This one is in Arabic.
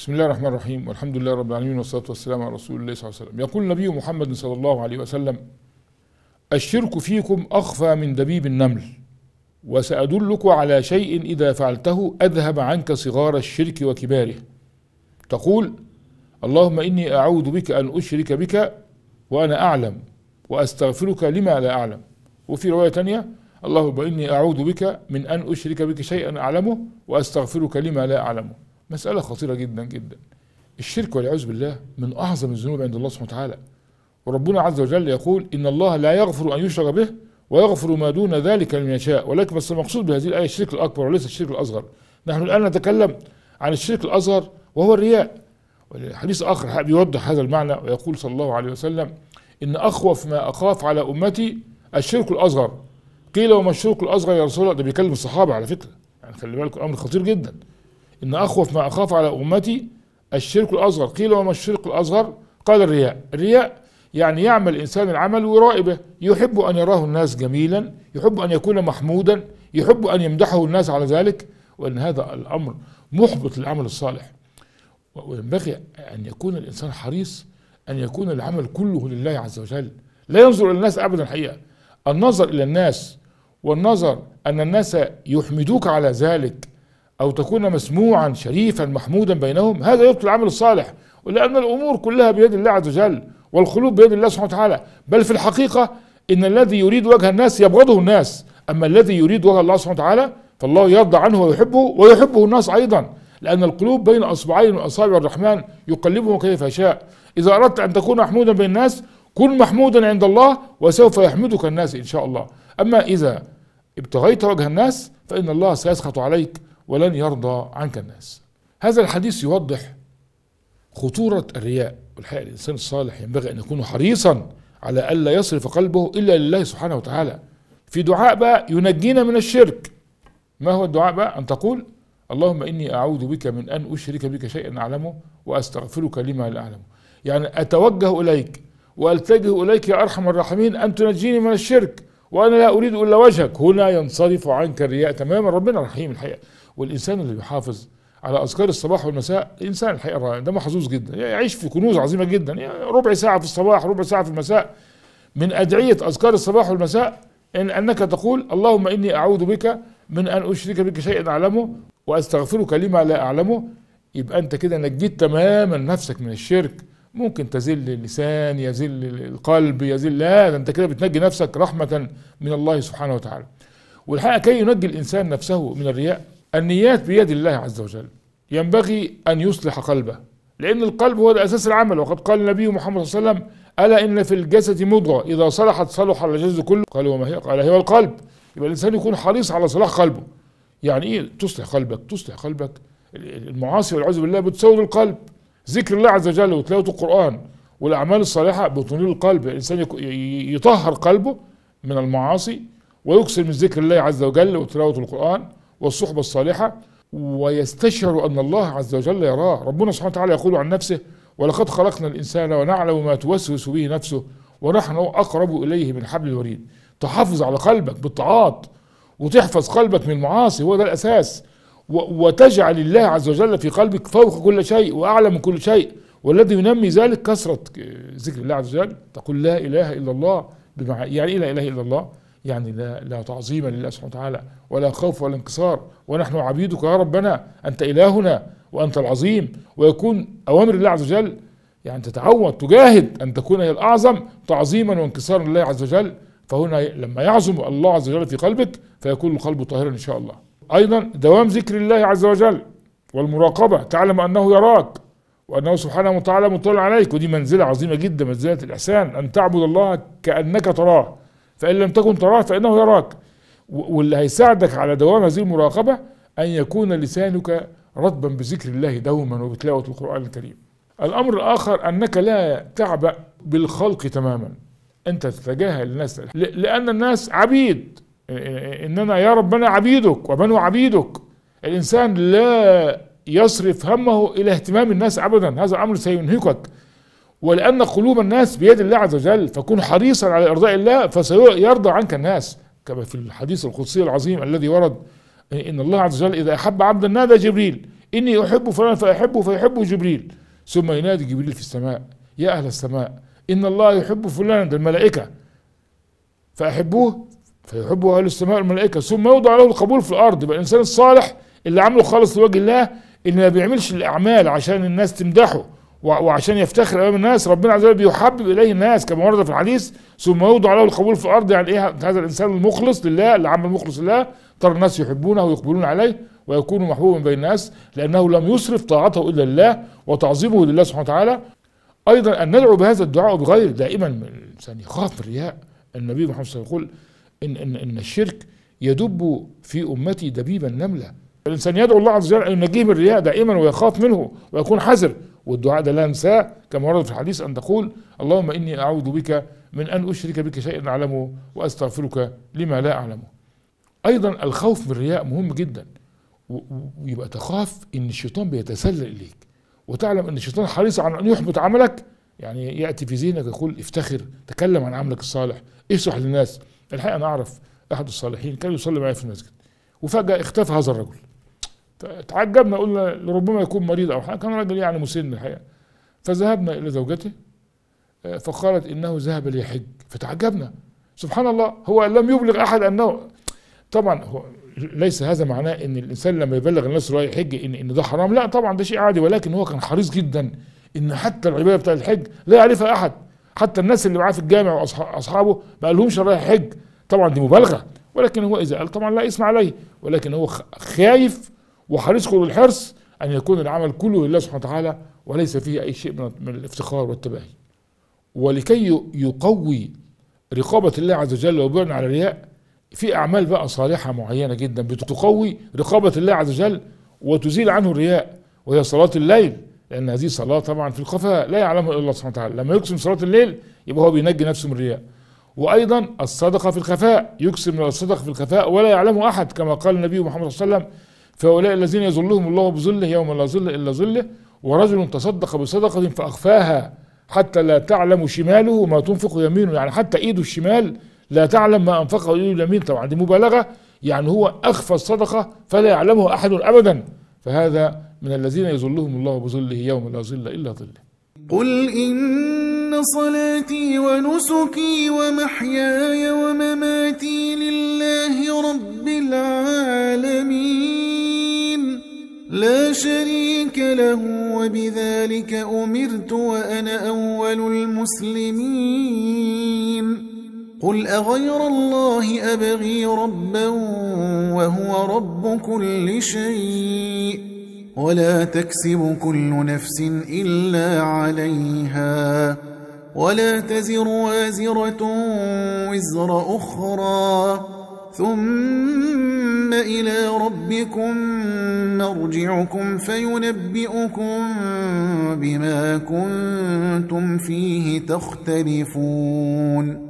بسم الله الرحمن الرحيم والحمد لله رب العالمين والصلاة والسلام على رسول الله صلى الله عليه وسلم يقول نبي محمد صلى الله عليه وسلم الشرك فيكم أخفى من دبيب النمل وسأدلك على شيء إذا فعلته أذهب عنك صغار الشرك وكباره تقول اللهم إني أعوذ بك أن أشرك بك وأنا أعلم وأستغفرك لما لا أعلم وفي رواية ثانية اللهم إني أعوذ بك من أن أشرك بك شيئا أعلمه وأستغفرك لما لا أعلمه مسألة خطيرة جدا جدا الشرك والعياذ بالله من أعظم الذنوب عند الله سبحانه وتعالى وربنا عز وجل يقول إن الله لا يغفر أن يشرك به ويغفر ما دون ذلك لمن يشاء ولكن بس المقصود بهذه الآية الشرك الأكبر وليس الشرك الأصغر نحن الآن نتكلم عن الشرك الأصغر وهو الرياء حديث آخر بيوضح هذا المعنى ويقول صلى الله عليه وسلم إن أخوف ما أخاف على أمتي الشرك الأصغر قيل وما الشرك الأصغر يا رسول الله ده بيكلم الصحابة على فكرة يعني خلي بالكم أمر خطير جدا إن أخوف ما أخاف على أمتي الشرك الأصغر قيل وما الشرك الأصغر قال الرياء الرياء يعني يعمل الإنسان العمل ورائبه يحب أن يراه الناس جميلا يحب أن يكون محمودا يحب أن يمدحه الناس على ذلك وأن هذا الأمر محبط للعمل الصالح وينبغي أن يكون الإنسان حريص أن يكون العمل كله لله عز وجل لا ينظر إلى الناس أبدا الحقيقة النظر إلى الناس والنظر أن الناس يحمدوك على ذلك أو تكون مسموعا شريفا محمودا بينهم هذا يبطل العمل الصالح ولأن الأمور كلها بيد الله عز وجل والقلوب بيد الله سبحانه وتعالى بل في الحقيقة إن الذي يريد وجه الناس يبغضه الناس أما الذي يريد وجه الله سبحانه وتعالى فالله يرضى عنه ويحبه ويحبه الناس أيضا لأن القلوب بين أصبعين من أصابع الرحمن يقلبه كيف يشاء إذا أردت أن تكون محمودا بين الناس كن محمودا عند الله وسوف يحمدك الناس إن شاء الله أما إذا ابتغيت وجه الناس فإن الله سيسخط عليك ولن يرضى عنك الناس هذا الحديث يوضح خطورة الرياء والحقيقة الإنسان الصالح ينبغي أن يكون حريصا على ألا يصرف قلبه إلا لله سبحانه وتعالى في دعاء بقى ينجينا من الشرك ما هو الدعاء بقى أن تقول اللهم إني أعوذ بك من أن أشرك بك شيئا أعلمه وأستغفرك لما لا أعلمه يعني أتوجه إليك وألتجه إليك يا أرحم الراحمين أن تنجيني من الشرك وأنا لا أريد إلا وجهك هنا ينصرف عنك الرياء تماما ربنا رحيم الحقيقة والإنسان اللي بيحافظ على أذكار الصباح والمساء إنسان الحقيقة ده محظوظ جدا يعني يعيش في كنوز عظيمة جدا يعني ربع ساعة في الصباح ربع ساعة في المساء من أدعية أذكار الصباح والمساء إن أنك تقول اللهم إني أعوذ بك من أن أشرك بك شيئا أعلمه وأستغفرك لما لا أعلمه يبقى أنت كده نجيت تماما نفسك من الشرك ممكن تزل اللسان يزل القلب يزل لا ده انت كده بتنجي نفسك رحمة من الله سبحانه وتعالى والحقيقة كي ينجي الإنسان نفسه من الرياء النيات بيد الله عز وجل ينبغي أن يصلح قلبه لأن القلب هو أساس العمل وقد قال النبي محمد صلى الله عليه وسلم ألا إن في الجسد مضغة إذا صلحت صلح الجسد كله قال وما هي قال هي القلب يبقى الإنسان يكون حريص على صلاح قلبه يعني إيه تصلح قلبك تصلح قلبك المعاصي والعوذ بالله بتسود القلب ذكر الله عز وجل وتلاوة القرآن والأعمال الصالحة بتنير القلب الإنسان يطهر قلبه من المعاصي ويكسر من ذكر الله عز وجل وتلاوة القرآن والصحبة الصالحة ويستشعر أن الله عز وجل يراه ربنا سبحانه وتعالى يقول عن نفسه ولقد خلقنا الإنسان ونعلم ما توسوس به نفسه ونحن أقرب إليه من حبل الوريد تحافظ على قلبك بالطاعات وتحفظ قلبك من المعاصي هو ده الأساس وتجعل الله عز وجل في قلبك فوق كل شيء وأعلى من كل شيء والذي ينمي ذلك كثرة آه، ذكر الله عز وجل تقول لا إله إلا الله بمع... يعني إيه لا إله إلا الله يعني لا, لا تعظيم لله سبحانه وتعالى ولا خوف ولا انكسار ونحن عبيدك يا ربنا أنت إلهنا وأنت العظيم ويكون أوامر الله عز وجل يعني تتعود تجاهد أن تكون هي الأعظم تعظيما وانكسارا لله عز وجل فهنا لما يعظم الله عز وجل في قلبك فيكون القلب طاهرا إن شاء الله أيضا دوام ذكر الله عز وجل والمراقبة تعلم أنه يراك وأنه سبحانه وتعالى مطلع عليك ودي منزلة عظيمة جدا منزلة الإحسان أن تعبد الله كأنك تراه فإن لم تكن تراه فإنه يراك واللي هيساعدك على دوام هذه المراقبة أن يكون لسانك رطبا بذكر الله دوما وبتلاوة القرآن الكريم الأمر الآخر أنك لا تعبأ بالخلق تماما أنت تتجاهل الناس لأن الناس عبيد إننا يا ربنا عبيدك وبنو عبيدك الإنسان لا يصرف همه إلى اهتمام الناس أبدا هذا أمر سينهكك ولأن قلوب الناس بيد الله عز وجل فكن حريصا على إرضاء الله فسيرضى عنك الناس كما في الحديث القدسي العظيم الذي ورد إن الله عز وجل إذا أحب عبدا نادى جبريل إني أحب فلان فأحبه فيحبه جبريل ثم ينادي جبريل في السماء يا أهل السماء إن الله يحب فلان ده الملائكة فأحبوه فيحبه أهل السماء الملائكة ثم يوضع له القبول في الأرض يبقى الإنسان الصالح اللي عمله خالص لوجه الله اللي ما بيعملش الأعمال عشان الناس تمدحه وعشان يفتخر امام الناس ربنا عز وجل بيحبب اليه الناس كما ورد في الحديث ثم يوضع له القبول في الارض يعني ايه هذا الانسان المخلص لله اللي عمل مخلص لله ترى الناس يحبونه ويقبلون عليه ويكون محبوبا بين الناس لانه لم يصرف طاعته الا لله وتعظيمه لله سبحانه وتعالى ايضا ان ندعو بهذا الدعاء بغير دائما الانسان يخاف الرياء النبي محمد صلى الله عليه وسلم يقول ان ان ان الشرك يدب في امتي دبيبا نمله الانسان يدعو الله عز وجل ان ينجيه من الرياء دائما ويخاف منه ويكون حذر والدعاء ده لا انساه كما ورد في الحديث أن تقول اللهم إني أعوذ بك من أن أشرك بك شيئا أعلمه وأستغفرك لما لا أعلمه أيضا الخوف من الرياء مهم جدا ويبقى تخاف إن الشيطان بيتسلل إليك وتعلم أن الشيطان حريص على أن يحبط عملك يعني يأتي في ذهنك يقول افتخر تكلم عن عملك الصالح اشرح للناس الحقيقة أنا أعرف أحد الصالحين كان يصلي معي في المسجد وفجأة اختفى هذا الرجل تعجبنا قلنا لربما يكون مريض أو حاجة كان راجل يعني مسن الحقيقة فذهبنا إلى زوجته آه، فقالت إنه ذهب ليحج فتعجبنا سبحان الله هو لم يبلغ أحد أنه طبعا هو ليس هذا معناه ان الانسان لما يبلغ الناس رايح يحج ان ان ده حرام لا طبعا ده شيء عادي ولكن هو كان حريص جدا ان حتى العباده بتاع الحج لا يعرفها احد حتى الناس اللي معاه في الجامع واصحابه ما قالهمش رايح حج طبعا دي مبالغه ولكن هو اذا قال طبعا لا اسمع عليه ولكن هو خايف وحريصكم بالحرص أن يكون العمل كله لله سبحانه وتعالى وليس فيه أي شيء من الافتخار والتباهي ولكي يقوي رقابة الله عز وجل وبعد على الرياء في أعمال بقى صالحة معينة جدا بتقوي رقابة الله عز وجل وتزيل عنه الرياء وهي صلاة الليل لأن هذه صلاة طبعا في الخفاء لا يعلمها إلا الله سبحانه وتعالى لما يقسم صلاة الليل يبقى هو بينجي نفسه من الرياء وأيضا الصدقة في الخفاء يقسم الصدقة في الخفاء ولا يعلمه أحد كما قال النبي محمد صلى الله عليه وسلم فأولئك الذين يظلهم الله بظله يوم لا ظل إلا ظله ورجل تصدق بصدقة فأخفاها حتى لا تعلم شماله ما تنفق يمينه يعني حتى إيده الشمال لا تعلم ما أنفقه إيده اليمين طبعا دي مبالغة يعني هو أخفى الصدقة فلا يعلمه أحد أبدا فهذا من الذين يظلهم الله بظله يوم لا ظل إلا ظله قل إن صلاتي ونسكي ومحياي ومماتي لله رب العالمين لا شريك له وبذلك أمرت وأنا أول المسلمين قل أغير الله أبغي ربا وهو رب كل شيء ولا تكسب كل نفس إلا عليها ولا تزر وازرة وزر أخرى ثم إلى ربكم مرجعكم فينبئكم بما كنتم فيه تختلفون